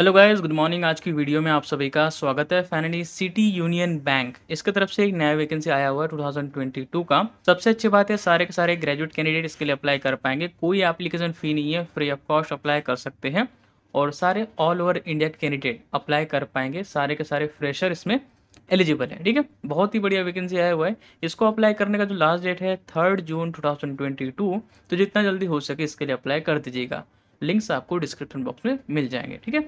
hello guys good morning आज की video में आप सभी का स्वागत है फाइनली सिटी यूनियन बैंक इसके तरफ से एक नया वैकेंसी आया हुआ है 2022 का सबसे अच्छी बात है सारे के सारे ग्रेजुएट कैंडिडेट इसके लिए अप्लाई कर पाएंगे कोई एप्लीकेशन फ़ी नहीं है फ्री ऑफ कॉस्ट अप्लाई कर सकते हैं और सारे ऑल ओवर इंडिया के कैंडिडेट अप्लाई कर पाएंगे सारे के सारे फ्रेशर इसमें एलिजिबल है ठीक है बहुत ही बढ़िया वैकेंसी आया हुआ है इसको अप्लाई करने का जो लास्ट डेट है थर्ड जून टू तो जितना जल्दी हो सके इसके लिए अप्लाई कर दीजिएगा लिंक्स आपको डिस्क्रिप्शन बॉक्स में मिल जाएंगे ठीक है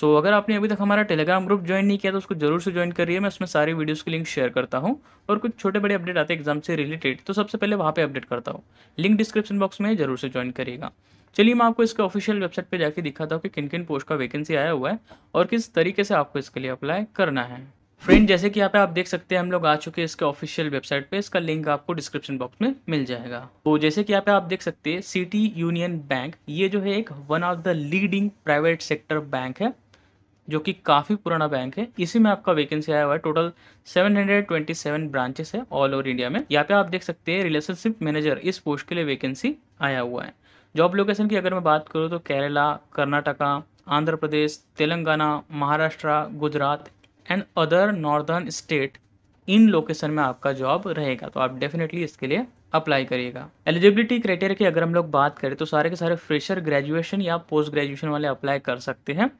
सो अगर आपने अभी तक हमारा टेलीग्राम ग्रुप ज्वाइन नहीं किया तो उसको जरूर से ज्वाइन करिए मैं उसमें सारी वीडियोस के लिंक शेयर करता हूँ और कुछ छोटे बड़े अपडेट आते हैं एग्जाम से रिलेटेड तो सबसे पहले वहाँ पे अपडेट करता हूँ लिंक डिस्क्रिप्शन बॉक्स में जरूर से ज्वाइन करिएगा चलिए मैं आपको इसके ऑफिशियल वेबसाइट पर जाकर दिखाता हूँ कि किन किन पोस्ट का वैकेंसी आया हुआ है और किस तरीके से आपको इसके लिए अप्लाई करना है फ्रेंड जैसे कि यहाँ पे आप देख सकते हैं हम लोग आ चुके हैं इसके ऑफिशियल वेबसाइट पे इसका लिंक आपको डिस्क्रिप्शन बॉक्स में मिल जाएगा तो जैसे कि यहाँ पे आप देख सकते हैं सिटी यूनियन बैंक ये जो है एक one of the leading private sector bank है जो कि काफ़ी पुराना बैंक है इसी में आपका वैकेंसी आया हुआ है टोटल 727 ब्रांचेस है ऑल ओवर इंडिया में यहाँ पे आप देख सकते हैं रिलेशनशिप मैनेजर इस पोस्ट के लिए वैकेंसी आया हुआ है जॉब लोकेशन की अगर मैं बात करूँ तो Kerala Karnataka Andhra Pradesh Telangana Maharashtra Gujarat and other northern state in location में आपका जॉब रहेगा तो आप डेफिनेटली इसके लिए अप्लाई करिएगा एलिजिबिलिटी क्राइटेरिया की अगर हम लोग बात करें तो सारे के सारे फ्रेशर ग्रेजुएशन या पोस्ट ग्रेजुएशन वाले अप्लाई कर सकते हैं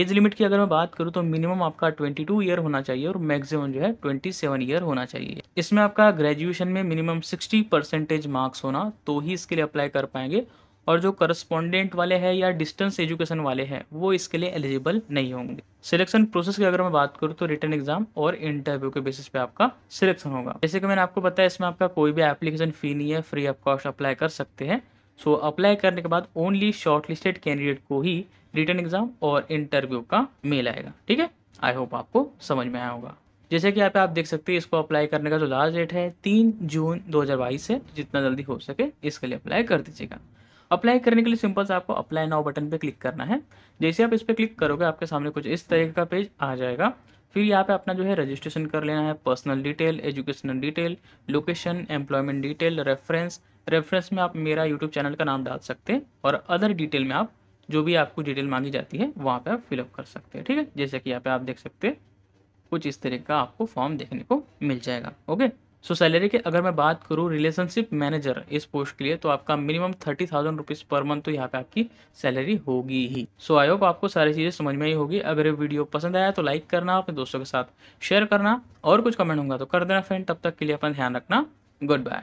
एज लिमिट की अगर मैं बात करूँ तो मिनिमम आपका 22 ईयर होना चाहिए और मैक्सिमम जो है 27 ईयर होना चाहिए इसमें आपका ग्रेजुएशन में मिनिमम 60 परसेंटेज मार्क्स होना तो ही इसके लिए अप्लाई कर पाएंगे और जो करस्पॉन्डेंट वाले हैं या डिस्टेंस एजुकेशन वाले हैं वो इसके लिए एलिजिबल नहीं होंगे सिलेक्शन प्रोसेस की अगर मैं बात करूँ तो रिटर्न एग्जाम और इंटरव्यू के बेसिस पे आपका सिलेक्शन होगा जैसे कि मैंने आपको बताया इसमें आपका कोई भी एप्लीकेशन फी नहीं है फ्री ऑफ कॉस्ट अप्लाई कर सकते हैं सो so, अप्लाई करने के बाद ओनली शॉर्ट लिस्टेड कैंडिडेट को ही रिटर्न एग्जाम और इंटरव्यू का मेल आएगा ठीक है आई होप आपको समझ में आया होगा जैसे कि यहाँ पे आप देख सकते हैं इसको अप्लाई करने का जो लास्ट डेट है तीन जून 2022 है जितना जल्दी हो सके इसके लिए अप्लाई कर दीजिएगा अप्लाई करने के लिए सिंपल से आपको अप्लाई नाउ बटन पे क्लिक करना है जैसे आप इस पर क्लिक करोगे आपके सामने कुछ इस तरीके का पेज आ जाएगा फिर यहाँ पे अपना जो है रजिस्ट्रेशन कर लेना है personal detail educational detail location employment detail reference reference में आप मेरा यूट्यूब चैनल का नाम डाल सकते हैं और अदर डिटेल में आप जो भी आपको डिटेल मांगी जाती है वहाँ पे आप फिलअप कर सकते हैं ठीक है जैसे कि यहाँ पे आप देख सकते हैं कुछ इस तरीके का आपको फॉर्म देखने को मिल जाएगा ओके सो सैलरी की अगर मैं बात करूँ रिलेशनशिप मैनेजर इस पोस्ट के लिए तो आपका minimum thirty thousand rupees per month तो यहाँ पे आपकी सैलरी होगी ही सो आई होप आपको सारी चीज़ें समझ में ही होगी अगर ये वीडियो पसंद आया तो लाइक करना अपने दोस्तों के साथ शेयर करना और कुछ कमेंट होगा तो कर देना फ्रेंड तब तक के लिए अपना ध्यान रखना गुड बाय